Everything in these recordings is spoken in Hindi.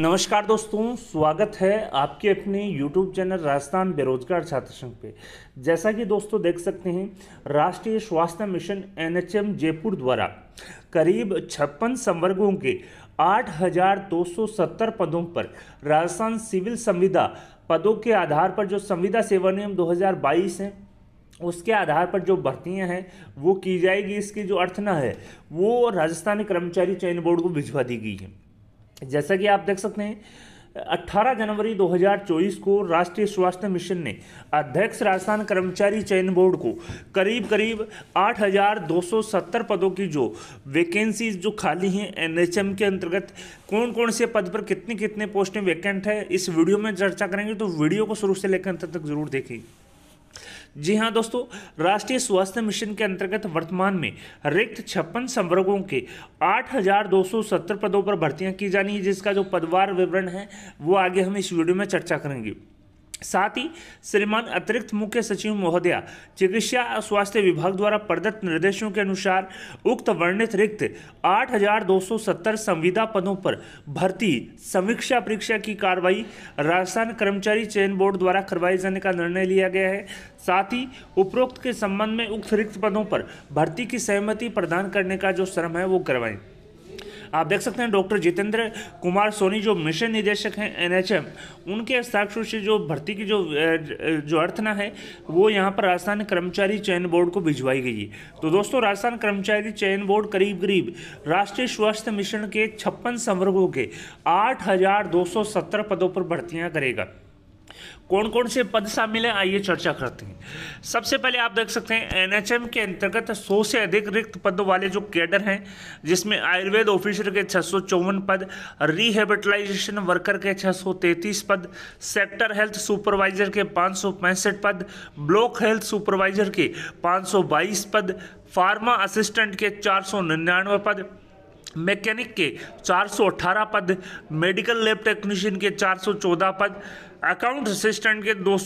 नमस्कार दोस्तों स्वागत है आपके अपने YouTube चैनल राजस्थान बेरोजगार छात्र संघ पे जैसा कि दोस्तों देख सकते हैं राष्ट्रीय स्वास्थ्य मिशन एन जयपुर द्वारा करीब छप्पन संवर्गों के 8,270 पदों पर राजस्थान सिविल संविदा पदों के आधार पर जो संविदा सेवा नियम 2022 हैं उसके आधार पर जो भर्तियां हैं वो की जाएगी इसकी जो अर्थना है वो राजस्थानी कर्मचारी चयन बोर्ड को भिजवा दी गई है जैसा कि आप देख सकते हैं 18 जनवरी 2024 को राष्ट्रीय स्वास्थ्य मिशन ने अध्यक्ष राजस्थान कर्मचारी चयन बोर्ड को करीब करीब 8,270 पदों की जो वैकेंसीज जो खाली हैं एनएचएम के अंतर्गत कौन कौन से पद पर कितने कितने पोस्टें वैकेंट है इस वीडियो में चर्चा करेंगे तो वीडियो को शुरू से लेकर अंत तक जरूर देखें जी हाँ दोस्तों राष्ट्रीय स्वास्थ्य मिशन के अंतर्गत वर्तमान में रिक्त छप्पन संवर्गों के 8,270 पदों पर भर्तियां की जानी है जिसका जो पदवार विवरण है वो आगे हम इस वीडियो में चर्चा करेंगे साथ ही श्रीमान अतिरिक्त मुख्य सचिव महोदया चिकित्सा और स्वास्थ्य विभाग द्वारा प्रदत्त निर्देशों के अनुसार उक्त वर्णित रिक्त 8,270 संविदा पदों पर भर्ती समीक्षा परीक्षा की कार्रवाई राजस्थान कर्मचारी चयन बोर्ड द्वारा करवाए जाने का निर्णय लिया गया है साथ ही उपरोक्त के संबंध में उक्त रिक्त पदों पर भर्ती की सहमति प्रदान करने का जो श्रम है वो करवाएं आप देख सकते हैं डॉक्टर जितेंद्र कुमार सोनी जो मिशन निदेशक हैं एनएचएम उनके हस्ताक्षर से जो भर्ती की जो जो अर्थना है वो यहाँ पर राजस्थान कर्मचारी चयन बोर्ड को भिजवाई गई है तो दोस्तों राजस्थान कर्मचारी चयन बोर्ड करीब करीब राष्ट्रीय स्वास्थ्य मिशन के छप्पन संवर्गों के आठ पदों पर भर्तियाँ करेगा कौन कौन से पद शामिल हैं आइए चर्चा करते हैं सबसे पहले आप देख सकते हैं एन के अंतर्गत सौ से अधिक रिक्त पदों वाले जो कैडर हैं जिसमें आयुर्वेद ऑफिसर के छः पद रिहेबिटलाइजेशन वर्कर के छः पद सेक्टर हेल्थ सुपरवाइजर के पाँच पद ब्लॉक हेल्थ सुपरवाइजर के पाँच पद फार्मा असिस्टेंट के चार पद मैकेनिक के 418 पद मेडिकल लैब टेक्नीशियन के 414 पद अकाउंट असिस्टेंट के दो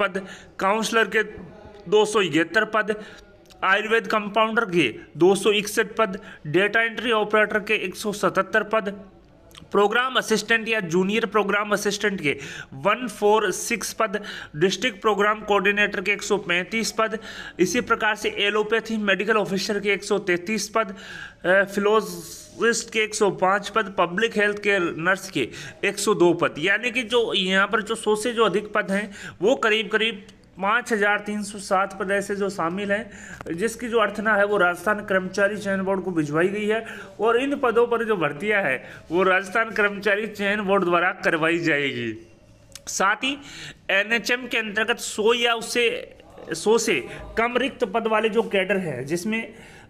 पद काउंसलर के दो पद आयुर्वेद कंपाउंडर के दो पद डेटा एंट्री ऑपरेटर के 177 पद प्रोग्राम असिस्टेंट या जूनियर प्रोग्राम असिस्टेंट के 146 पद डिस्ट्रिक्ट प्रोग्राम कोऑर्डिनेटर के 135 पद इसी प्रकार से एलोपैथी मेडिकल ऑफिसर के 133 पद फिलोजिस्ट के 105 पद पब्लिक हेल्थ केयर नर्स के 102 पद यानी कि जो यहाँ पर जो सौ से जो अधिक पद हैं वो करीब करीब पाँच हज़ार तीन सौ सात पद ऐसे जो शामिल हैं जिसकी जो अर्थना है वो राजस्थान कर्मचारी चयन बोर्ड को भिजवाई गई है और इन पदों पर जो भर्तियां हैं वो राजस्थान कर्मचारी चयन बोर्ड द्वारा करवाई जाएगी साथ ही एनएचएम के अंतर्गत सौ या उससे सौ से कम रिक्त पद वाले जो कैडर हैं जिसमें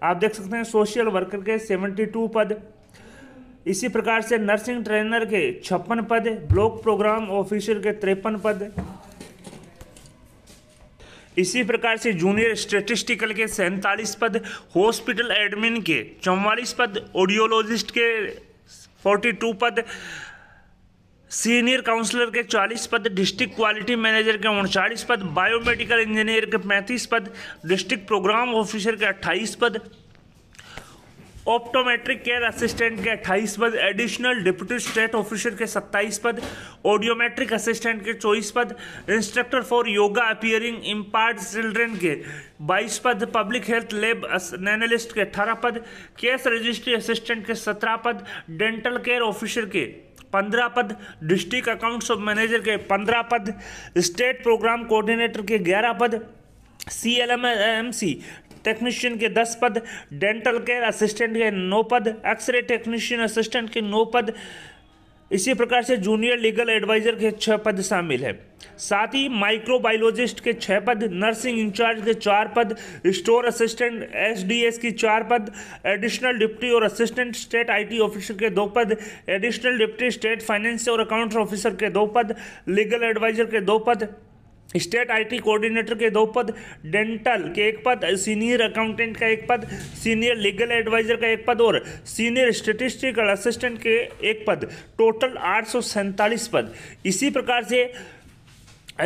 आप देख सकते हैं सोशल वर्कर के सेवेंटी टू पद इसी प्रकार से नर्सिंग ट्रेनर के छप्पन पद ब्लॉक प्रोग्राम ऑफिसर के तिरपन पद इसी प्रकार से जूनियर स्टेटिस्टिकल के सैंतालीस पद हॉस्पिटल एडमिन के चौवालीस पद ऑडियोलॉजिस्ट के फोर्टी टू पद सीनियर काउंसलर के 40 पद डिस्ट्रिक्ट क्वालिटी मैनेजर के उनचालीस पद बायोमेडिकल इंजीनियर के 35 पद डिस्ट्रिक्ट प्रोग्राम ऑफिसर के 28 पद ऑप्टोमेट्रिक केयर असिस्टेंट के 28 पद एडिशनल डिप्टी स्टेट ऑफिसर के 27 पद ऑडियोमेट्रिक असिस्टेंट के 24 पद instructor for yoga hearing impaired children के 22 पद पब्लिक हेल्थ लैब एनालिस्ट के 18 पद केस रजिस्ट्री असिस्टेंट के 17 पद डेंटल केयर ऑफिसर के पंद्रह पद डिस्ट्रिक्ट अकाउंट्स ऑफ मैनेजर के पंद्रह पद स्टेट प्रोग्राम कोऑर्डिनेटर के ग्यारह पद C L M M C technician के दस पद डेंटल केयर असिस्टेंट के नौ पद एक्सरे टेक्नीशियन असिस्टेंट के नौ पद इसी प्रकार से जूनियर लीगल एडवाइज़र के छः पद शामिल है साथ ही माइक्रोबायोलॉजिस्ट के छः पद नर्सिंग इंचार्ज के चार पद स्टोर असिस्टेंट एसडीएस की चार पद एडिशनल डिप्टी और असिस्टेंट स्टेट आईटी ऑफिसर के दो पद एडिशनल डिप्टी स्टेट फाइनेंस और अकाउंट ऑफिसर के दो पद लीगल एडवाइज़र के दो पद स्टेट आईटी कोऑर्डिनेटर के दो पद डेंटल के एक पद सीनियर अकाउंटेंट का एक पद सीनियर लीगल एडवाइजर का एक पद और सीनियर स्टेटिस्टिकल असिस्टेंट के एक पद टोटल आठ पद इसी प्रकार से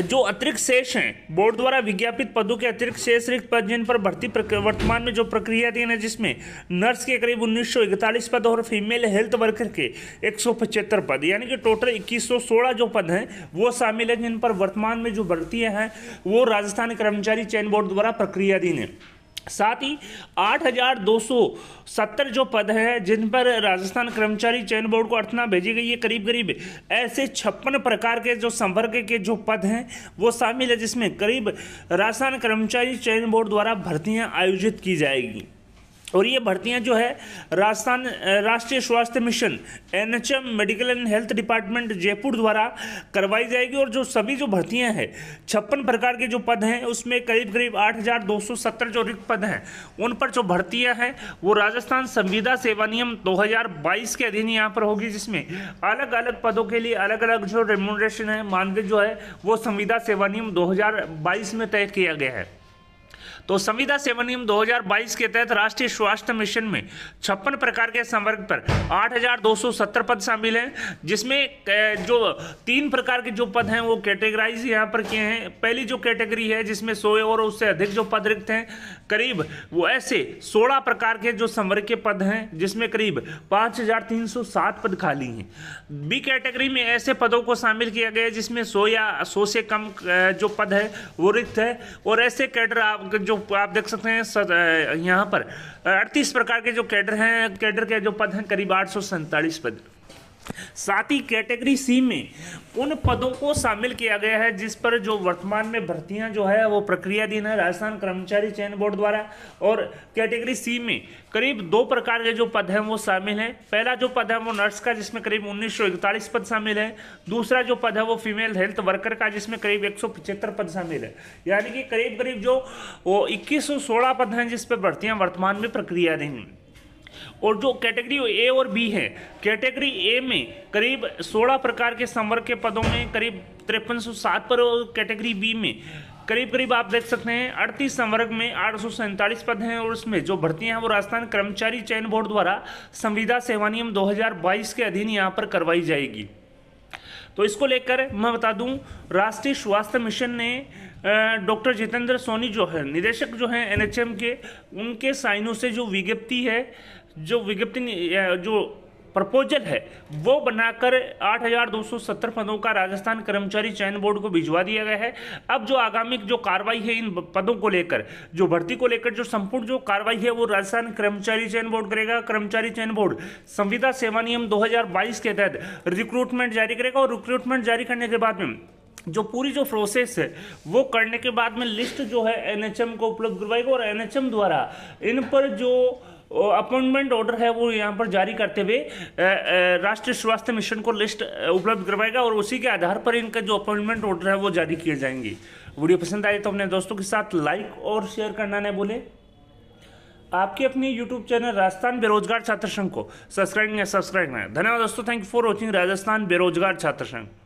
जो अतिरिक्त शेष हैं बोर्ड द्वारा विज्ञापित पदों के अतिरिक्त शेष रिक्त पद जिन पर भर्ती वर्तमान में जो प्रक्रियाधीन है जिसमें नर्स के करीब उन्नीस पद और फीमेल हेल्थ वर्कर के एक पद यानी कि टोटल इक्कीस जो पद हैं वो शामिल है जिन पर वर्तमान में जो भर्तियाँ हैं वो राजस्थान कर्मचारी चयन बोर्ड द्वारा प्रक्रियाधीन है साथ ही 8,270 जो पद हैं जिन पर राजस्थान कर्मचारी चयन बोर्ड को अर्थना भेजी गई है करीब करीब ऐसे छप्पन प्रकार के जो संवर्ग के जो पद हैं वो शामिल है जिसमें करीब राजस्थान कर्मचारी चयन बोर्ड द्वारा भर्तियां आयोजित की जाएगी और ये भर्तियां जो है राजस्थान राष्ट्रीय स्वास्थ्य mission NHM medical and health department Jaipur द्वारा करवाई जाएगी और जो सभी जो भर्तियां हैं छप्पन प्रकार के जो पद हैं उसमें करीब करीब 8,270 जो रिक्त पद हैं उन पर जो भर्तियां हैं वो राजस्थान संविदा सेवा नियम बाईस के अधीन यहाँ पर होगी जिसमें अलग अलग पदों के लिए अलग अलग जो रेमोनरेशन है मानदेय जो है वो संविदा सेवा नियम दो में तय किया गया है तो संविदा सेवा नियम 2022 के तहत राष्ट्रीय स्वास्थ्य मिशन में छप्पन प्रकार के संवर्ग पर 8,270 पद शामिल हैं जिसमें जो तीन प्रकार के जो पद हैं वो कैटेगराइज यहाँ पर किए हैं पहली जो कैटेगरी है जिसमें सोए और उससे अधिक जो पद रिक्त हैं करीब वो ऐसे सोलह प्रकार के जो संवर्ग के पद हैं जिसमें करीब पाँच पद खाली हैं बी कैटेगरी में ऐसे पदों को शामिल किया गया है जिसमें सो या सो से कम जो पद है वो रिक्त है और ऐसे कैटर जो जो आप देख सकते हैं सर यहाँ पर अड़तीस प्रकार के जो कैडर हैं कैडर के जो पद हैं करीब आठ सौ पद साथ ही कैटेगरी सी में उन पदों को शामिल किया गया है जिस पर जो वर्तमान में भर्तियां जो है वो प्रक्रियाधीन है राजस्थान कर्मचारी चयन बोर्ड द्वारा और कैटेगरी सी में करीब दो प्रकार के जो पद हैं वो शामिल हैं पहला जो पद है वो नर्स का जिसमें करीब उन्नीस पद शामिल है दूसरा जो पद है वो फीमेल हेल्थ वर्कर का जिसमें करीब एक पद शामिल है यानी कि करीब करीब जो वो इक्कीस पद हैं जिस पर भर्तियाँ वर्तमान में प्रक्रियाधीन हैं और जो कैटेगरी ए और बी है कैटेगरी ए में करीब 16 प्रकार के संवर्ग के पदों में करीब तिरपन पर और कैटेगरी बी में करीब करीब आप देख सकते हैं अड़तीस संवर्ग में आठ पद हैं और उसमें जो भर्तियां हैं वो राजस्थान कर्मचारी चयन बोर्ड द्वारा संविदा सेवा नियम 2022 के अधीन यहां पर करवाई जाएगी तो इसको लेकर मैं बता दूं राष्ट्रीय स्वास्थ्य मिशन ने डॉक्टर जितेंद्र सोनी जो है निदेशक जो हैं एनएचएम के उनके साइनों से जो विज्ञप्ति है जो विज्ञप्ति जो प्रपोजल है वो बनाकर 8,270 पदों का राजस्थान कर्मचारी चयन बोर्ड को भिजवा दिया गया है अब जो आगामी जो कार्रवाई है इन पदों को लेकर जो भर्ती को लेकर जो संपूर्ण जो कार्रवाई है वो राजस्थान कर्मचारी चयन बोर्ड करेगा कर्मचारी चयन बोर्ड संविदा सेवा नियम 2022 के तहत रिक्रूटमेंट जारी करेगा और रिक्रूटमेंट जारी करने के बाद में जो पूरी जो प्रोसेस है वो करने के बाद में लिस्ट जो है एनएचएम को उपलब्ध करवाएगा और एनएचएम द्वारा इन पर जो अपॉइंटमेंट ऑर्डर है वो यहाँ पर जारी करते हुए राष्ट्रीय स्वास्थ्य मिशन को लिस्ट उपलब्ध करवाएगा और उसी के आधार पर इनका जो अपॉइंटमेंट ऑर्डर है वो जारी किए जाएंगे वीडियो पसंद आए तो अपने दोस्तों के साथ लाइक और शेयर करना न बोले आपके अपने यूट्यूब चैनल राजस्थान बेरोजगार छात्र संघ को सब्सक्राइब या सब्सक्राइब करें धन्यवाद दोस्तों thank you for watching Rajasthan बेरोजगार छात्र संघ